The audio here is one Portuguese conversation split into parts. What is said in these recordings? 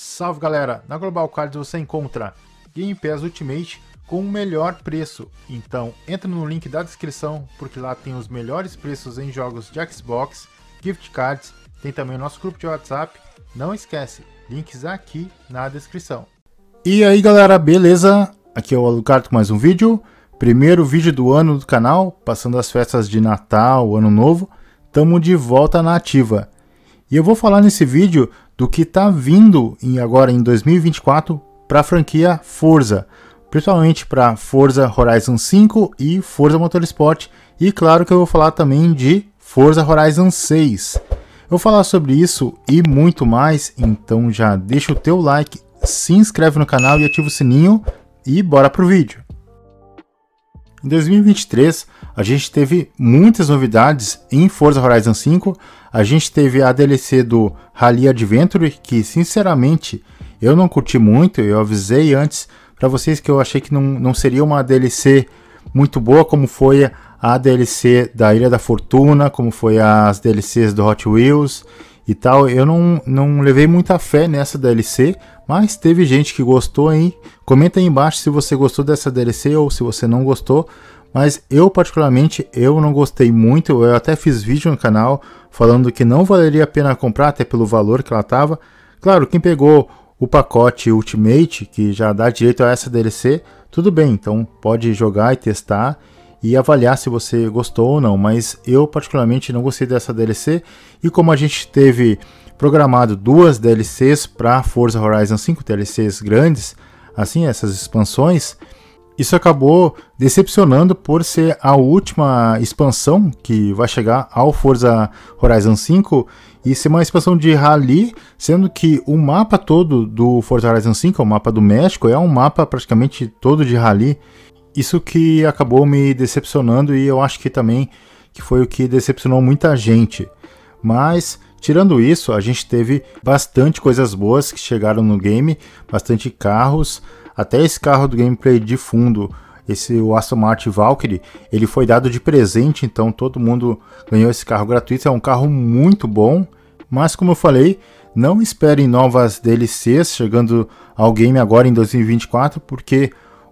Salve galera! Na Global Cards você encontra Game Pass Ultimate com o melhor preço. Então entra no link da descrição porque lá tem os melhores preços em jogos de Xbox, gift cards, tem também o nosso grupo de WhatsApp. Não esquece, links aqui na descrição. E aí galera, beleza? Aqui é o Alucard com mais um vídeo. Primeiro vídeo do ano do canal, passando as festas de Natal, Ano Novo. Tamo de volta na ativa. E eu vou falar nesse vídeo do que está vindo em, agora em 2024 para a franquia Forza, principalmente para Forza Horizon 5 e Forza Motorsport, e claro que eu vou falar também de Forza Horizon 6. Eu vou falar sobre isso e muito mais, então já deixa o teu like, se inscreve no canal e ativa o sininho e bora pro vídeo. Em 2023, a gente teve muitas novidades em Forza Horizon 5. A gente teve a DLC do Rally Adventure, que sinceramente eu não curti muito. Eu avisei antes para vocês que eu achei que não, não seria uma DLC muito boa, como foi a DLC da Ilha da Fortuna, como foi as DLCs do Hot Wheels e tal. Eu não, não levei muita fé nessa DLC, mas teve gente que gostou, hein? Comenta aí embaixo se você gostou dessa DLC ou se você não gostou. Mas eu particularmente, eu não gostei muito, eu até fiz vídeo no canal falando que não valeria a pena comprar, até pelo valor que ela estava. Claro, quem pegou o pacote Ultimate, que já dá direito a essa DLC, tudo bem, então pode jogar e testar e avaliar se você gostou ou não. Mas eu, particularmente, não gostei dessa DLC. E como a gente teve programado duas DLCs para Forza Horizon 5, DLCs grandes, assim, essas expansões, isso acabou decepcionando por ser a última expansão que vai chegar ao Forza Horizon 5 e ser uma expansão de rally, sendo que o mapa todo do Forza Horizon 5, o mapa do México, é um mapa praticamente todo de rally. Isso que acabou me decepcionando e eu acho que também que foi o que decepcionou muita gente. Mas tirando isso, a gente teve bastante coisas boas que chegaram no game, bastante carros, até esse carro do gameplay de fundo, esse o Aston Martin Valkyrie, ele foi dado de presente, então todo mundo ganhou esse carro gratuito. É um carro muito bom, mas como eu falei, não esperem novas DLCs chegando ao game agora em 2024, porque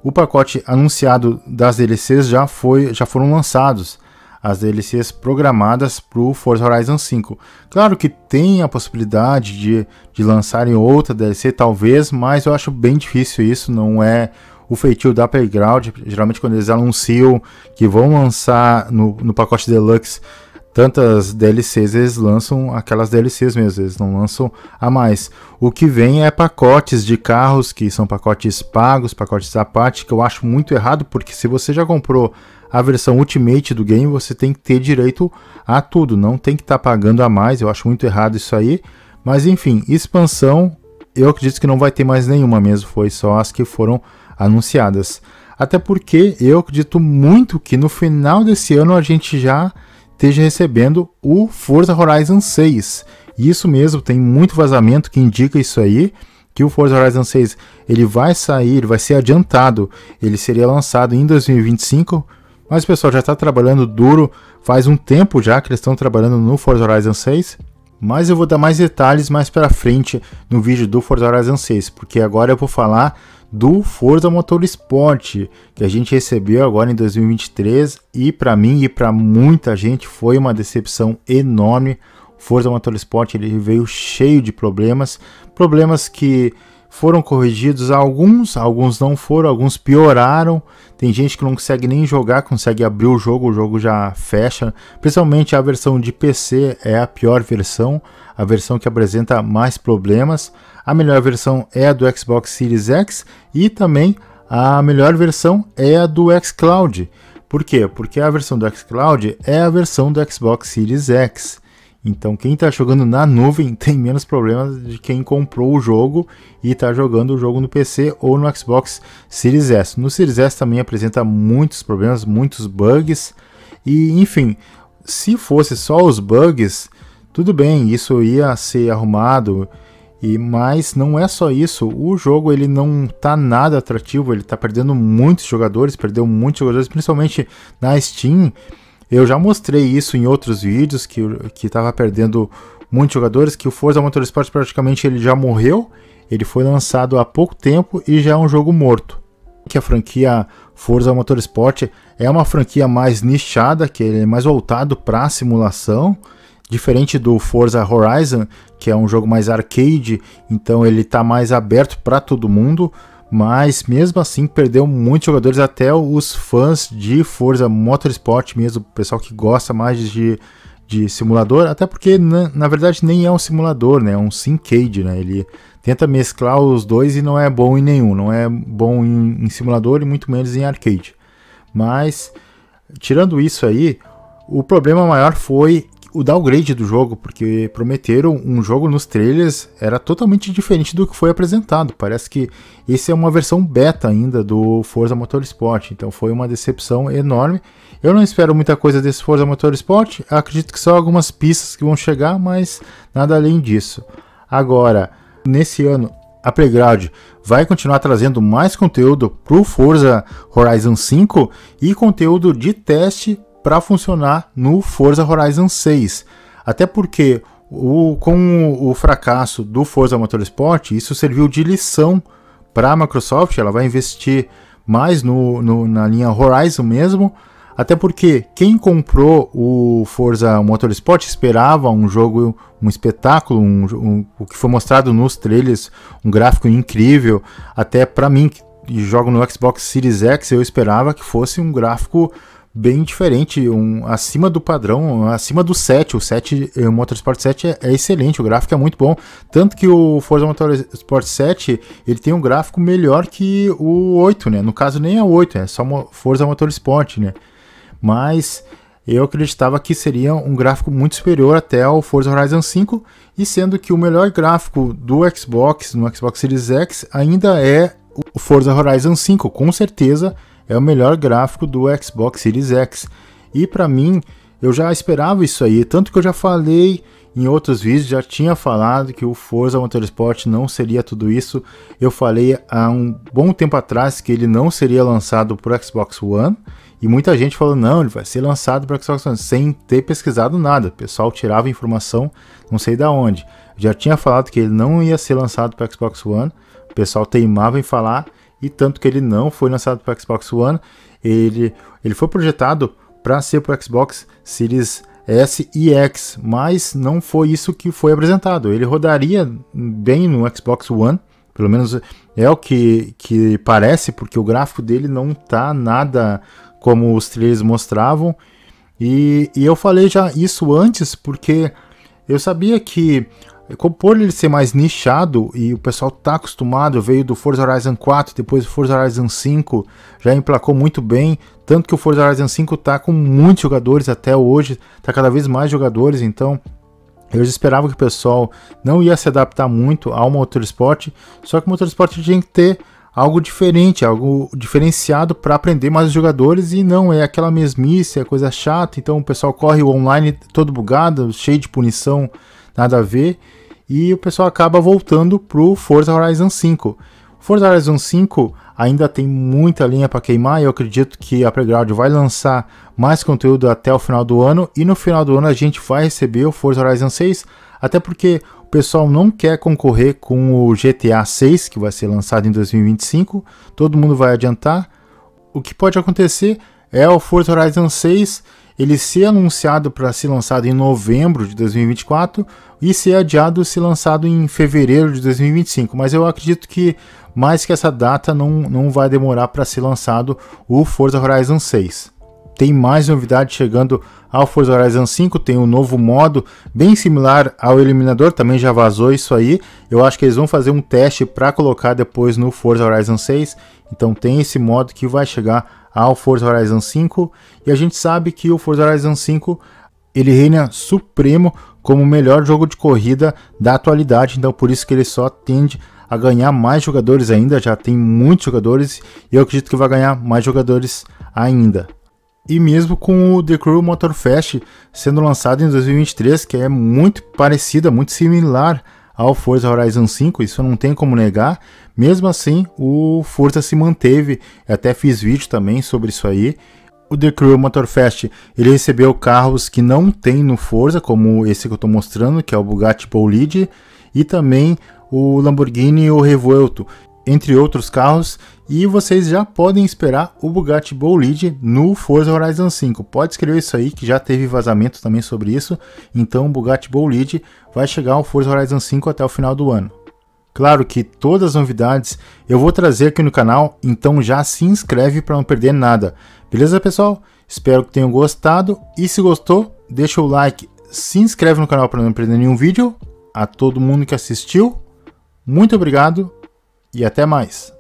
o pacote anunciado das DLCs já, foi, já foram lançados, as DLCs programadas para o Forza Horizon 5. Claro que tem a possibilidade de, de lançarem outra DLC, talvez, mas eu acho bem difícil isso, não é o feitio da Playground. Geralmente, quando eles anunciam que vão lançar no, no pacote Deluxe tantas DLCs, eles lançam aquelas DLCs mesmo, eles não lançam a mais. O que vem é pacotes de carros, que são pacotes pagos, pacotes à parte, que eu acho muito errado, porque se você já comprou a versão Ultimate do game, você tem que ter direito a tudo, não tem que estar tá pagando a mais, eu acho muito errado isso aí. Mas enfim, expansão, eu acredito que não vai ter mais nenhuma mesmo, foi só as que foram anunciadas. Até porque eu acredito muito que no final desse ano a gente já esteja recebendo o Forza Horizon 6. Isso mesmo, tem muito vazamento que indica isso aí, que o Forza Horizon 6 ele vai sair, vai ser adiantado, ele seria lançado em 2025, mas o pessoal já está trabalhando duro, faz um tempo já que eles estão trabalhando no Forza Horizon 6, mas eu vou dar mais detalhes mais para frente no vídeo do Forza Horizon 6, porque agora eu vou falar do Forza Motorsport, que a gente recebeu agora em 2023 e para mim e para muita gente foi uma decepção enorme. Forza Motorsport ele veio cheio de problemas, problemas que foram corrigidos alguns, alguns não foram, alguns pioraram. Tem gente que não consegue nem jogar, consegue abrir o jogo, o jogo já fecha. Principalmente a versão de PC é a pior versão, a versão que apresenta mais problemas. A melhor versão é a do Xbox Series X e também a melhor versão é a do xCloud. Por quê? Porque a versão do xCloud é a versão do Xbox Series X. Então quem está jogando na nuvem tem menos problemas de quem comprou o jogo e está jogando o jogo no PC ou no Xbox Series S. No Series S também apresenta muitos problemas, muitos bugs e enfim, se fosse só os bugs, tudo bem, isso ia ser arrumado. E mas não é só isso. O jogo ele não tá nada atrativo, ele está perdendo muitos jogadores, perdeu muitos jogadores, principalmente na Steam eu já mostrei isso em outros vídeos que que estava perdendo muitos jogadores, que o Forza Motorsport praticamente ele já morreu, ele foi lançado há pouco tempo e já é um jogo morto. Que a franquia Forza Motorsport é uma franquia mais nichada, que ele é mais voltado para simulação, diferente do Forza Horizon, que é um jogo mais arcade, então ele está mais aberto para todo mundo mas mesmo assim perdeu muitos jogadores, até os fãs de Forza Motorsport mesmo, o pessoal que gosta mais de, de simulador, até porque na, né, na verdade nem é um simulador, né? é um simcade, né? ele tenta mesclar os dois e não é bom em nenhum, não é bom em, em simulador e muito menos em arcade. Mas, tirando isso aí, o problema maior foi o downgrade do jogo, porque prometeram um jogo nos trailers era totalmente diferente do que foi apresentado. Parece que esse é uma versão beta ainda do Forza Motorsport, então foi uma decepção enorme. Eu não espero muita coisa desse Forza Motorsport, acredito que só algumas pistas que vão chegar, mas nada além disso. Agora, nesse ano, a Playground vai continuar trazendo mais conteúdo para o Forza Horizon 5 e conteúdo de teste para funcionar no Forza Horizon 6. Até porque o, com o fracasso do Forza Motorsport, isso serviu de lição para a Microsoft. Ela vai investir mais no, no, na linha Horizon mesmo. Até porque quem comprou o Forza Motorsport esperava um jogo, um espetáculo, um, um, o que foi mostrado nos trailers, um gráfico incrível. Até para mim, que jogo no Xbox Series X, eu esperava que fosse um gráfico bem diferente, um, acima do padrão, acima do 7. O 7, eh, o Motorsport 7 é, é, excelente, o gráfico é muito bom. Tanto que o Forza Motorsport 7, ele tem um gráfico melhor que o 8, né? No caso nem é o 8, é só Forza Motorsport, né? Mas eu acreditava que seria um gráfico muito superior até ao Forza Horizon 5, e sendo que o melhor gráfico do Xbox, no Xbox Series X, ainda é o Forza Horizon 5, com certeza é o melhor gráfico do Xbox Series X. E para mim, eu já esperava isso aí, tanto que eu já falei em outros vídeos, já tinha falado que o Forza Motorsport não seria tudo isso. Eu falei há um bom tempo atrás que ele não seria lançado para Xbox One. E muita gente falou, não, ele vai ser lançado para Xbox One, sem ter pesquisado nada. O pessoal tirava informação, não sei da onde. Já tinha falado que ele não ia ser lançado para Xbox One. O pessoal teimava em falar e tanto que ele não foi lançado para o Xbox One, ele, ele foi projetado para ser para o Xbox Series S e X, mas não foi isso que foi apresentado. Ele rodaria bem no Xbox One, pelo menos é o que, que parece, porque o gráfico dele não tá nada como os trailers mostravam. E, e eu falei já isso antes, porque eu sabia que é, por ele ser mais nichado e o pessoal tá acostumado, veio do Forza Horizon 4, depois do Forza Horizon 5, já emplacou muito bem, tanto que o Forza Horizon 5 tá com muitos jogadores até hoje, tá cada vez mais jogadores, então eu esperava que o pessoal não ia se adaptar muito ao motorsport, só que o motorsport tinha que ter algo diferente, algo diferenciado para aprender mais os jogadores e não é aquela mesmice, é coisa chata, então o pessoal corre online todo bugado, cheio de punição nada a ver, e o pessoal acaba voltando pro Forza Horizon 5. Forza Horizon 5 ainda tem muita linha para queimar e eu acredito que a Playground vai lançar mais conteúdo até o final do ano e no final do ano a gente vai receber o Forza Horizon 6, até porque o pessoal não quer concorrer com o GTA 6 que vai ser lançado em 2025, todo mundo vai adiantar. O que pode acontecer é o Forza Horizon 6 ele ser anunciado para ser lançado em novembro de 2024 e ser adiado ser lançado em fevereiro de 2025. Mas eu acredito que mais que essa data não, não vai demorar para ser lançado o Forza Horizon 6 tem mais novidades chegando ao Forza Horizon 5, tem um novo modo bem similar ao Eliminador, também já vazou isso aí. Eu acho que eles vão fazer um teste para colocar depois no Forza Horizon 6. Então tem esse modo que vai chegar ao Forza Horizon 5 e a gente sabe que o Forza Horizon 5 ele reina supremo como o melhor jogo de corrida da atualidade, então por isso que ele só tende a ganhar mais jogadores ainda, já tem muitos jogadores e eu acredito que vai ganhar mais jogadores ainda. E mesmo com o The Crew Motor Fest sendo lançado em 2023, que é muito parecida, muito similar ao Forza Horizon 5, isso não tem como negar. Mesmo assim, o Forza se manteve, Eu até fiz vídeo também sobre isso aí. O The Crew Motorfest, ele recebeu carros que não tem no Forza, como esse que eu estou mostrando, que é o Bugatti Bolide, e também o Lamborghini o Revuelto entre outros carros, e vocês já podem esperar o Bugatti Bolide no Forza Horizon 5. Pode escrever isso aí, que já teve vazamento também sobre isso. Então o Bugatti Bolide vai chegar ao Forza Horizon 5 até o final do ano. Claro que todas as novidades eu vou trazer aqui no canal, então já se inscreve para não perder nada. Beleza, pessoal? Espero que tenham gostado e se gostou, deixa o like, se inscreve no canal para não perder nenhum vídeo. A todo mundo que assistiu, muito obrigado e até mais!